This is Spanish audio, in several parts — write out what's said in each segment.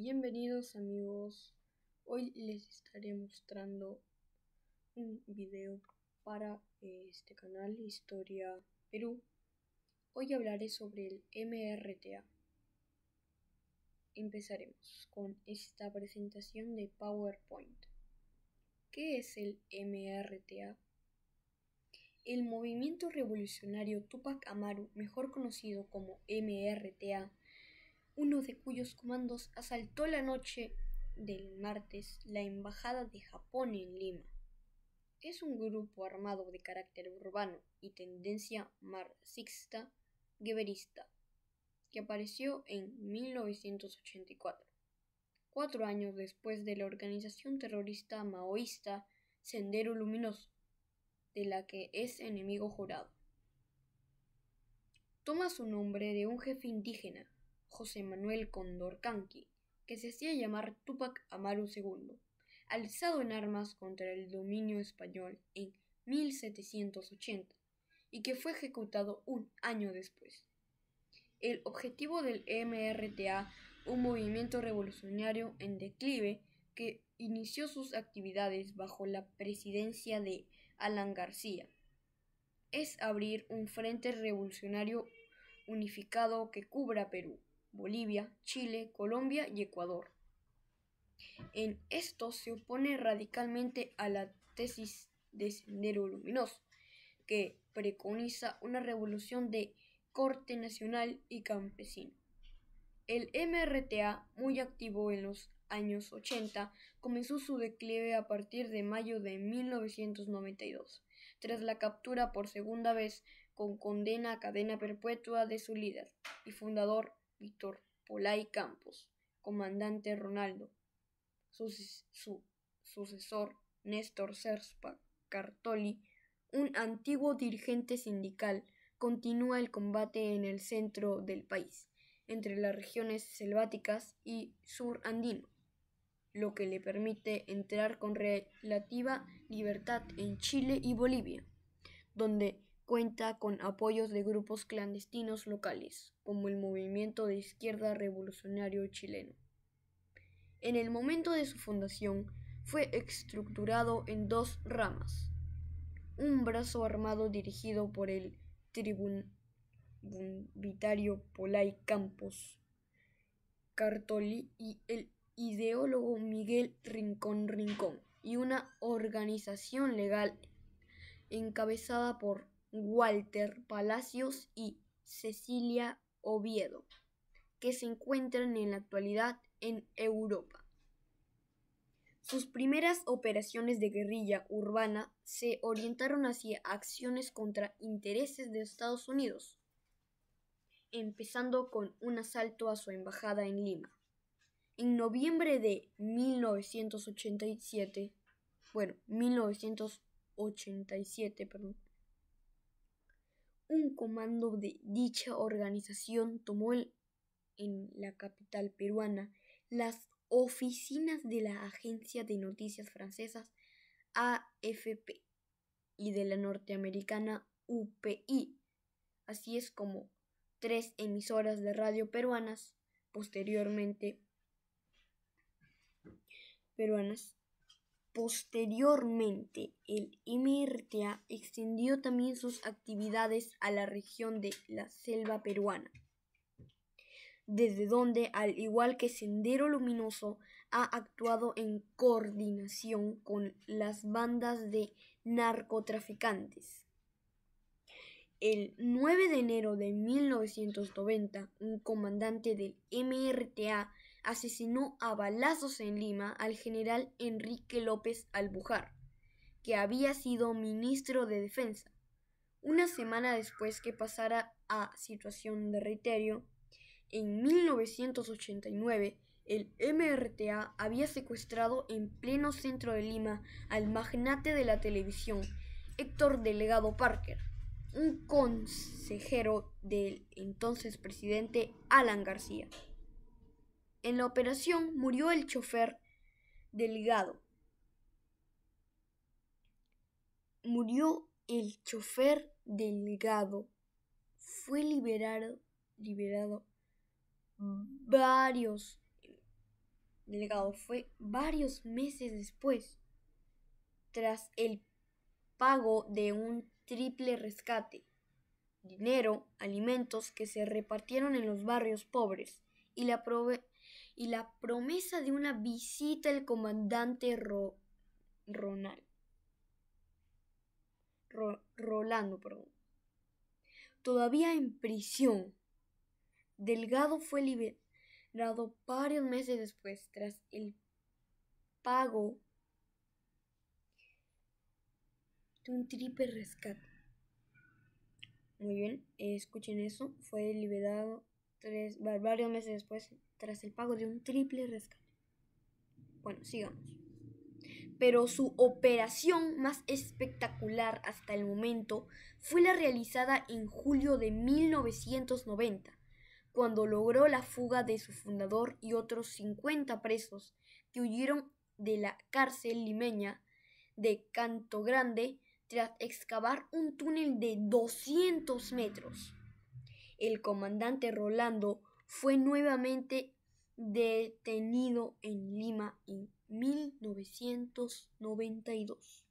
Bienvenidos amigos, hoy les estaré mostrando un video para eh, este canal Historia Perú. Hoy hablaré sobre el MRTA. Empezaremos con esta presentación de PowerPoint. ¿Qué es el MRTA? El movimiento revolucionario Tupac Amaru, mejor conocido como MRTA, uno de cuyos comandos asaltó la noche del martes la Embajada de Japón en Lima. Es un grupo armado de carácter urbano y tendencia marxista gueberista que apareció en 1984, cuatro años después de la organización terrorista maoísta Sendero Luminoso, de la que es enemigo jurado. Toma su nombre de un jefe indígena José Manuel Canqui, que se hacía llamar Tupac Amaru II, alzado en armas contra el dominio español en 1780 y que fue ejecutado un año después. El objetivo del MRTA, un movimiento revolucionario en declive que inició sus actividades bajo la presidencia de Alan García, es abrir un frente revolucionario unificado que cubra Perú. Bolivia, Chile, Colombia y Ecuador. En esto se opone radicalmente a la tesis de Sendero Luminoso, que preconiza una revolución de corte nacional y campesino. El MRTA, muy activo en los años 80, comenzó su declive a partir de mayo de 1992, tras la captura por segunda vez con condena a cadena perpetua de su líder y fundador Víctor Polay Campos, comandante Ronaldo, su, sucesor Néstor Cerspa Cartoli, un antiguo dirigente sindical, continúa el combate en el centro del país, entre las regiones selváticas y sur andino, lo que le permite entrar con relativa libertad en Chile y Bolivia, donde cuenta con apoyos de grupos clandestinos locales, como el Movimiento de Izquierda Revolucionario Chileno. En el momento de su fundación fue estructurado en dos ramas, un brazo armado dirigido por el tribunitario Polay Campos Cartoli y el ideólogo Miguel Rincón Rincón, y una organización legal encabezada por Walter Palacios y Cecilia Oviedo, que se encuentran en la actualidad en Europa. Sus primeras operaciones de guerrilla urbana se orientaron hacia acciones contra intereses de Estados Unidos, empezando con un asalto a su embajada en Lima. En noviembre de 1987, bueno, 1987, perdón, un comando de dicha organización tomó en la capital peruana las oficinas de la agencia de noticias francesas AFP y de la norteamericana UPI. Así es como tres emisoras de radio peruanas posteriormente peruanas Posteriormente, el MRTA extendió también sus actividades a la región de la selva peruana, desde donde, al igual que Sendero Luminoso, ha actuado en coordinación con las bandas de narcotraficantes. El 9 de enero de 1990, un comandante del MRTA asesinó a balazos en Lima al general Enrique López Albujar, que había sido ministro de Defensa. Una semana después que pasara a situación de reiterio, en 1989 el MRTA había secuestrado en pleno centro de Lima al magnate de la televisión, Héctor Delegado Parker, un consejero del entonces presidente Alan García. En la operación murió el chofer Delgado. Murió el chofer Delgado. Fue liberado, liberado varios Delgado fue varios meses después, tras el pago de un triple rescate, dinero, alimentos que se repartieron en los barrios pobres y la, prove y la promesa de una visita al comandante Ro Ronald. Rolando, perdón. Todavía en prisión, Delgado fue liberado varios meses después tras el pago de un triple rescate. Muy bien, escuchen eso. Fue liberado tres, varios meses después tras el pago de un triple rescate. Bueno, sigamos. Pero su operación más espectacular hasta el momento fue la realizada en julio de 1990, cuando logró la fuga de su fundador y otros 50 presos que huyeron de la cárcel limeña de Canto Grande tras excavar un túnel de 200 metros. El comandante Rolando fue nuevamente detenido en Lima en 1992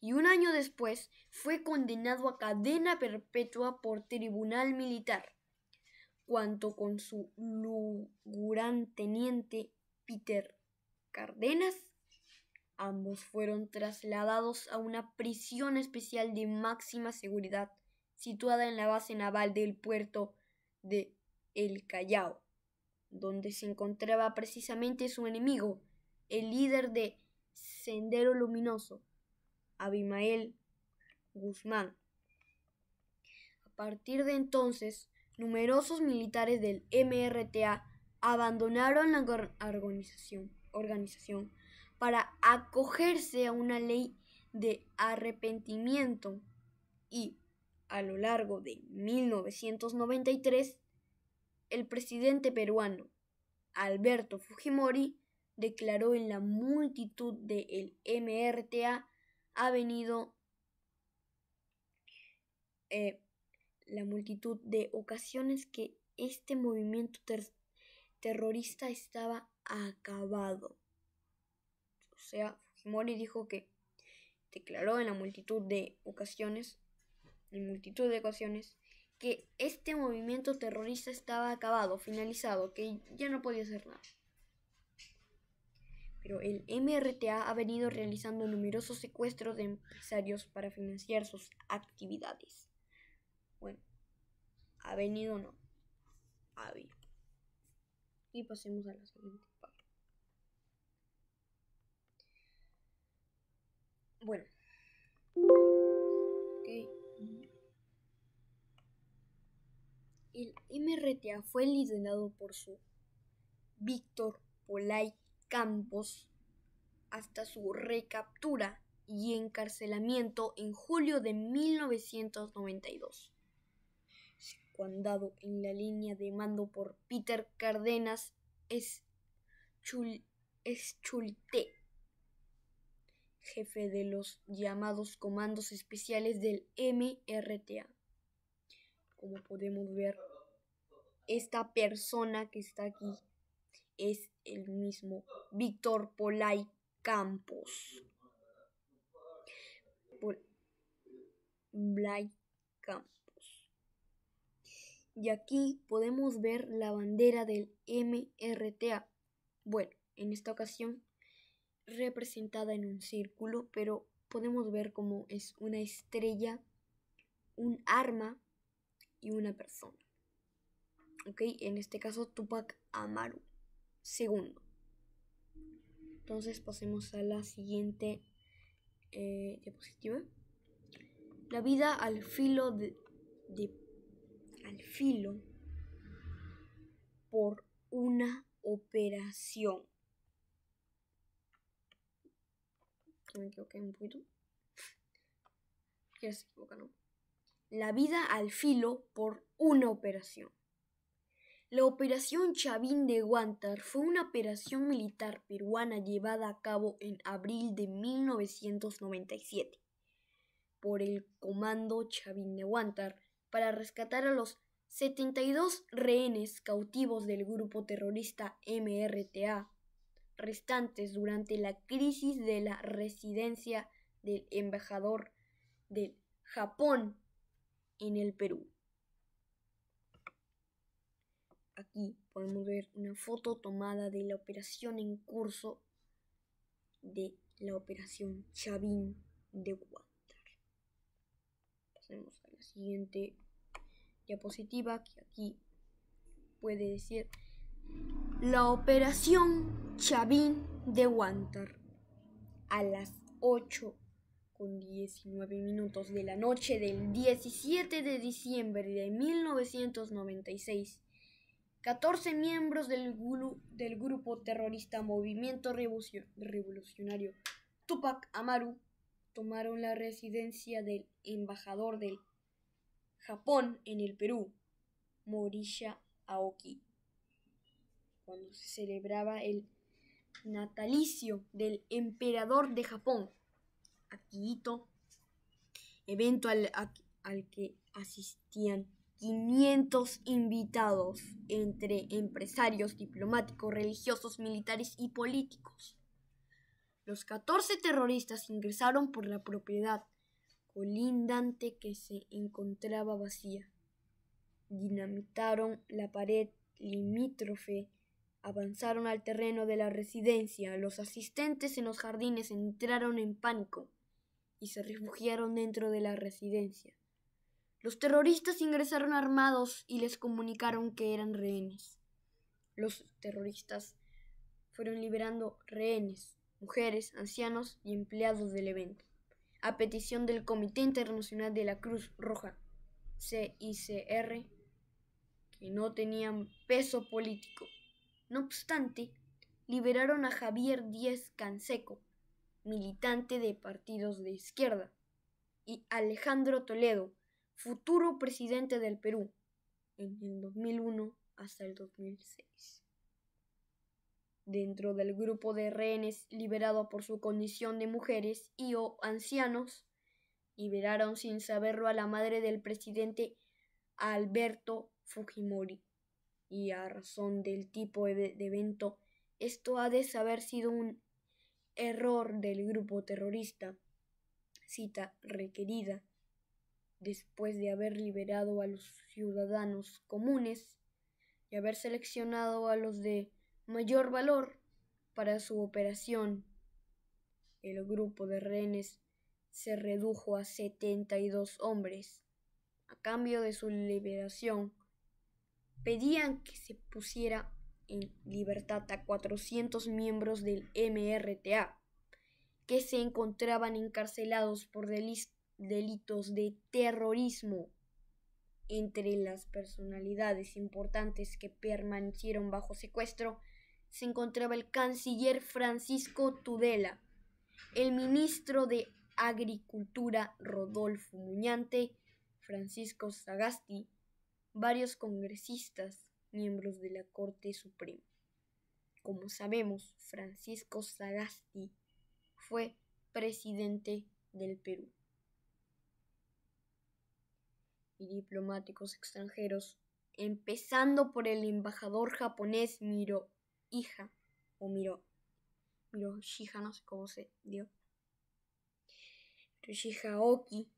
y un año después fue condenado a cadena perpetua por tribunal militar, cuanto con su gran teniente Peter Cardenas. Ambos fueron trasladados a una prisión especial de máxima seguridad situada en la base naval del puerto de el Callao, donde se encontraba precisamente su enemigo, el líder de Sendero Luminoso, Abimael Guzmán. A partir de entonces, numerosos militares del MRTA abandonaron la organización, para acogerse a una ley de arrepentimiento y a lo largo de 1993 el presidente peruano Alberto Fujimori declaró en la multitud del MRTA ha venido eh, la multitud de ocasiones que este movimiento terrorista estaba acabado. O sea, Fujimori dijo que declaró en la multitud de ocasiones, en multitud de ocasiones, que este movimiento terrorista estaba acabado, finalizado, que ya no podía hacer nada. Pero el MRTA ha venido realizando numerosos secuestros de empresarios para financiar sus actividades. Bueno, ha venido no. Ha habido. Y pasemos a la siguiente parte. Bueno, el MRTA fue liderado por su Víctor Polay Campos hasta su recaptura y encarcelamiento en julio de 1992, cuando en la línea de mando por Peter Cárdenas es Eschulte, jefe de los llamados comandos especiales del MRTA como podemos ver, esta persona que está aquí es el mismo Víctor Polay Campos. Polay Campos. Y aquí podemos ver la bandera del MRTA. Bueno, en esta ocasión representada en un círculo, pero podemos ver cómo es una estrella, un arma una persona. ¿Ok? En este caso, Tupac Amaru. Segundo. Entonces pasemos a la siguiente eh, diapositiva. La vida al filo de, al filo por una operación. Me equivoqué un poquito. Ya se ¿no? la vida al filo por una operación. La operación Chavín de Guantar fue una operación militar peruana llevada a cabo en abril de 1997 por el Comando Chavín de Guantar para rescatar a los 72 rehenes cautivos del grupo terrorista MRTA restantes durante la crisis de la residencia del embajador del Japón en el Perú. Aquí podemos ver una foto tomada de la operación en curso de la operación Chavín de Guantar. Pasemos a la siguiente diapositiva que aquí puede decir la operación Chavín de Guantar a las 8 con 19 minutos de la noche del 17 de diciembre de 1996. 14 miembros del, del grupo terrorista Movimiento Revolucionario Tupac Amaru tomaron la residencia del embajador del Japón en el Perú, Morisha Aoki, cuando se celebraba el natalicio del emperador de Japón, Aquí, evento al, al que asistían 500 invitados entre empresarios, diplomáticos, religiosos, militares y políticos. Los 14 terroristas ingresaron por la propiedad colindante que se encontraba vacía. Dinamitaron la pared limítrofe, avanzaron al terreno de la residencia. Los asistentes en los jardines entraron en pánico y se refugiaron dentro de la residencia. Los terroristas ingresaron armados y les comunicaron que eran rehenes. Los terroristas fueron liberando rehenes, mujeres, ancianos y empleados del evento, a petición del Comité Internacional de la Cruz Roja, CICR, que no tenían peso político. No obstante, liberaron a Javier Díez Canseco, militante de partidos de izquierda, y Alejandro Toledo, futuro presidente del Perú, en el 2001 hasta el 2006. Dentro del grupo de rehenes liberado por su condición de mujeres y o ancianos, liberaron sin saberlo a la madre del presidente Alberto Fujimori. Y a razón del tipo de evento, esto ha de haber sido un error del grupo terrorista, cita requerida, después de haber liberado a los ciudadanos comunes y haber seleccionado a los de mayor valor para su operación. El grupo de rehenes se redujo a 72 hombres. A cambio de su liberación, pedían que se pusiera en libertad a 400 miembros del MRTA que se encontraban encarcelados por delitos de terrorismo. Entre las personalidades importantes que permanecieron bajo secuestro se encontraba el canciller Francisco Tudela, el ministro de Agricultura Rodolfo Muñante, Francisco Sagasti, varios congresistas, miembros de la Corte Suprema. Como sabemos, Francisco Sagasti fue presidente del Perú. Y diplomáticos extranjeros, empezando por el embajador japonés Miro Hija, o Miro, Miro Shija, no sé cómo se dio. Toshija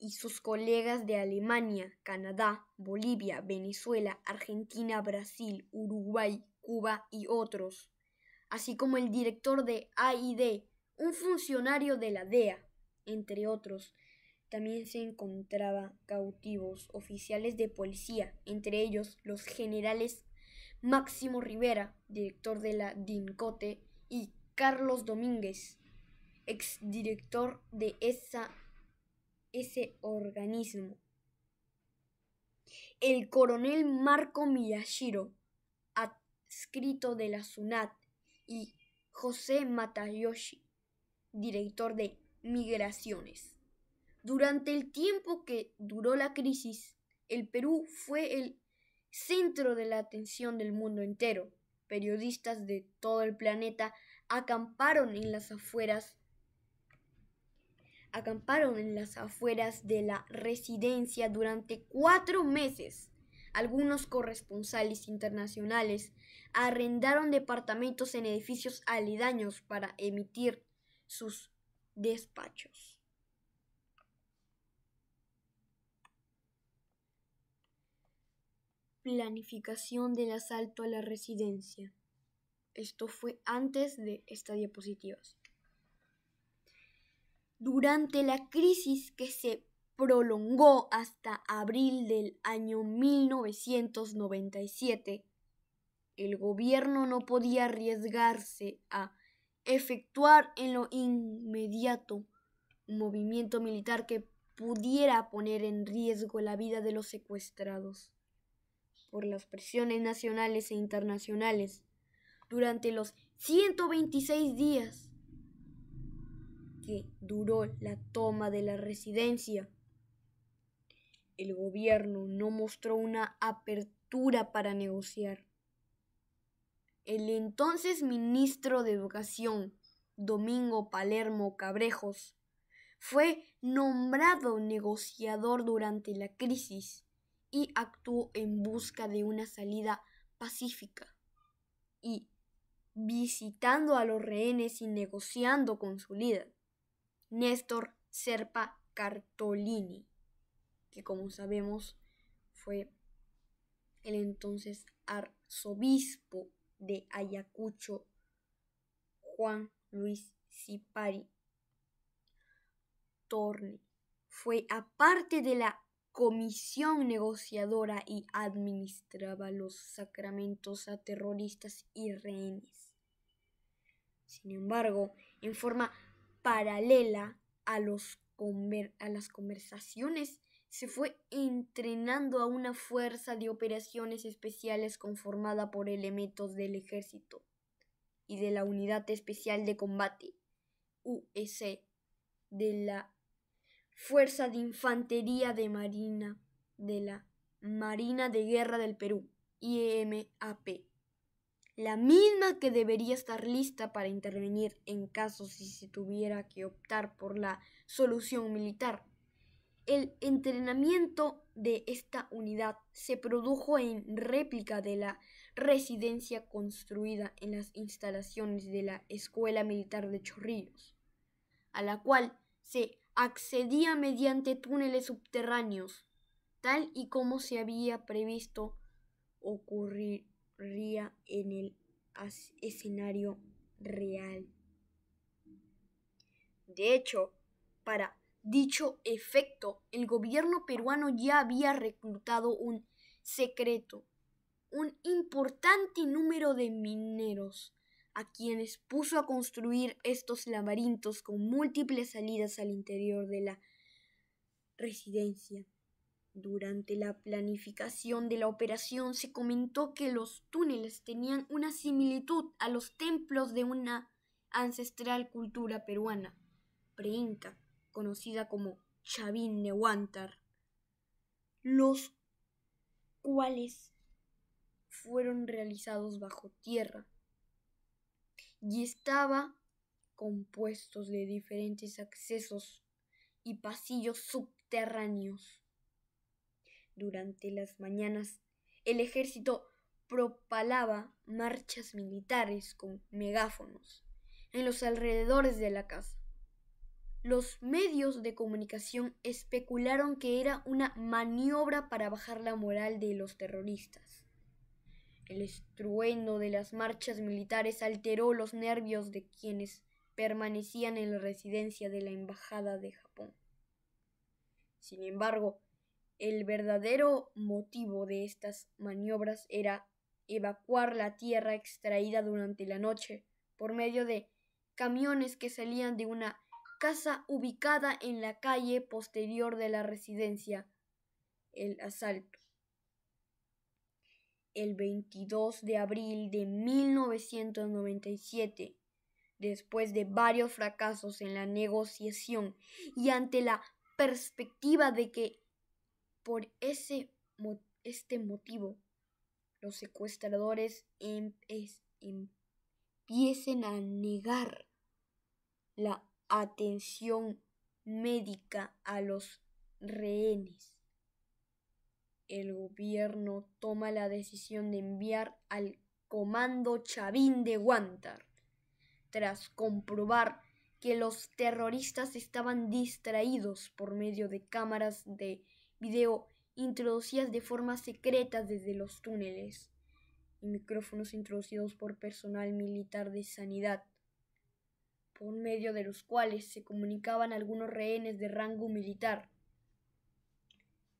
y sus colegas de Alemania, Canadá, Bolivia, Venezuela, Argentina, Brasil, Uruguay, Cuba y otros, así como el director de AID, un funcionario de la DEA, entre otros. También se encontraba cautivos oficiales de policía, entre ellos los generales Máximo Rivera, director de la DINCOTE, y Carlos Domínguez, exdirector de esa ese organismo. El coronel Marco Miyashiro, adscrito de la SUNAT, y José Matayoshi, director de Migraciones. Durante el tiempo que duró la crisis, el Perú fue el centro de la atención del mundo entero. Periodistas de todo el planeta acamparon en las afueras acamparon en las afueras de la residencia durante cuatro meses. Algunos corresponsales internacionales arrendaron departamentos en edificios aledaños para emitir sus despachos. Planificación del asalto a la residencia. Esto fue antes de esta diapositiva. Durante la crisis que se prolongó hasta abril del año 1997, el gobierno no podía arriesgarse a efectuar en lo inmediato un movimiento militar que pudiera poner en riesgo la vida de los secuestrados por las presiones nacionales e internacionales durante los 126 días que duró la toma de la residencia. El gobierno no mostró una apertura para negociar. El entonces ministro de Educación, Domingo Palermo Cabrejos, fue nombrado negociador durante la crisis y actuó en busca de una salida pacífica. Y visitando a los rehenes y negociando con su líder. Néstor Serpa Cartolini, que como sabemos fue el entonces arzobispo de Ayacucho, Juan Luis Cipari Torne. Fue aparte de la comisión negociadora y administraba los sacramentos a terroristas y rehenes. Sin embargo, en forma paralela a, los a las conversaciones, se fue entrenando a una fuerza de operaciones especiales conformada por elementos del ejército y de la Unidad Especial de Combate, UEC, de la Fuerza de Infantería de Marina, de la Marina de Guerra del Perú, IEMAP la misma que debería estar lista para intervenir en caso si se tuviera que optar por la solución militar. El entrenamiento de esta unidad se produjo en réplica de la residencia construida en las instalaciones de la Escuela Militar de Chorrillos, a la cual se accedía mediante túneles subterráneos, tal y como se había previsto ocurrir ría en el escenario real. De hecho, para dicho efecto, el gobierno peruano ya había reclutado un secreto, un importante número de mineros, a quienes puso a construir estos laberintos con múltiples salidas al interior de la residencia. Durante la planificación de la operación se comentó que los túneles tenían una similitud a los templos de una ancestral cultura peruana, preinca, conocida como Chavín Huántar, los cuales fueron realizados bajo tierra y estaba compuestos de diferentes accesos y pasillos subterráneos. Durante las mañanas, el ejército propalaba marchas militares con megáfonos en los alrededores de la casa. Los medios de comunicación especularon que era una maniobra para bajar la moral de los terroristas. El estruendo de las marchas militares alteró los nervios de quienes permanecían en la residencia de la Embajada de Japón. Sin embargo, el verdadero motivo de estas maniobras era evacuar la tierra extraída durante la noche por medio de camiones que salían de una casa ubicada en la calle posterior de la residencia. El asalto. El 22 de abril de 1997, después de varios fracasos en la negociación y ante la perspectiva de que por ese, este motivo, los secuestradores em-, em-, empiecen a negar la atención médica a los rehenes. El gobierno toma la decisión de enviar al comando Chavín de Guantar, tras comprobar que los terroristas estaban distraídos por medio de cámaras de video introducidas de forma secreta desde los túneles y micrófonos introducidos por personal militar de sanidad, por medio de los cuales se comunicaban algunos rehenes de rango militar.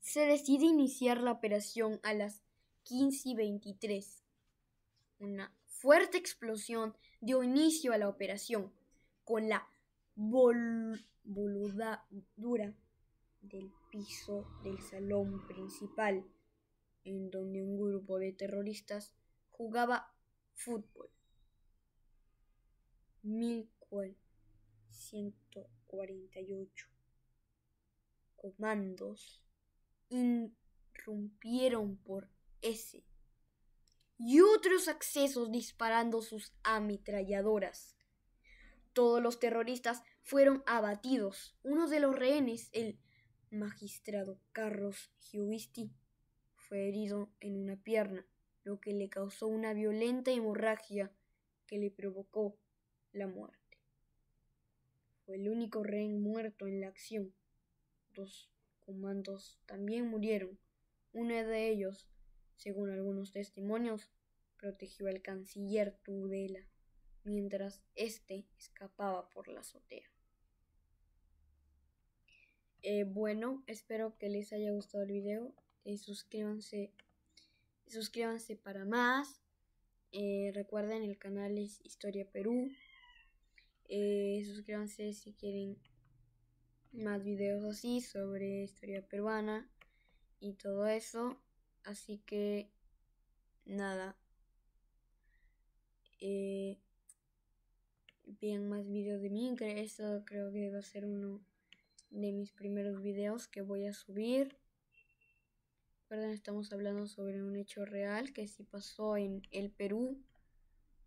Se decide iniciar la operación a las 15:23. y Una fuerte explosión dio inicio a la operación, con la boluda dura del piso del salón principal, en donde un grupo de terroristas jugaba fútbol. 1148 comandos irrumpieron por ese y otros accesos disparando sus ametralladoras. Todos los terroristas fueron abatidos. Uno de los rehenes, el magistrado Carlos Giusti fue herido en una pierna, lo que le causó una violenta hemorragia que le provocó la muerte. Fue el único rey muerto en la acción. Dos comandos también murieron. Uno de ellos, según algunos testimonios, protegió al canciller Tudela, mientras éste escapaba por la azotea. Eh, bueno, espero que les haya gustado el video. Eh, suscríbanse, suscríbanse para más. Eh, recuerden, el canal es Historia Perú. suscríbanse si quieren más videos así sobre historia peruana y todo eso. Así que, nada. bien, más videos de mí. Eso creo que va a ser uno de mis primeros videos que voy a subir. Perdón, estamos hablando sobre un hecho real que sí pasó en el Perú.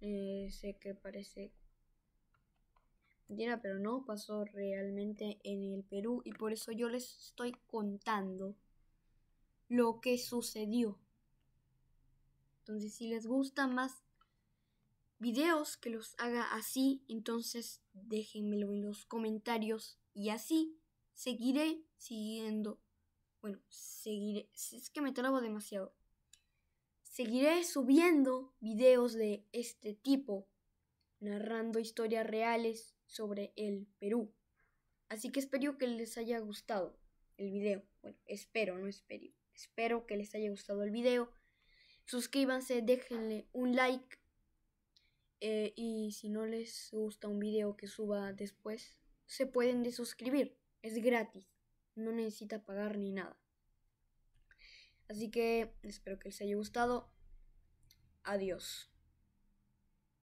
Eh, sé que parece mentira, pero no pasó realmente en el Perú y por eso yo les estoy contando lo que sucedió. Entonces, si les gusta más videos que los haga así, entonces déjenmelo en los comentarios y así seguiré siguiendo. Bueno, seguiré. Es que me trabo demasiado. Seguiré subiendo videos de este tipo, narrando historias reales sobre el Perú. Así que espero que les haya gustado el video. Bueno, espero, no espero. Espero que les haya gustado el video. Suscríbanse, déjenle un like. Eh, y si no les gusta un video que suba después, se pueden desuscribir. Es gratis. No necesita pagar ni nada. Así que espero que les haya gustado. Adiós.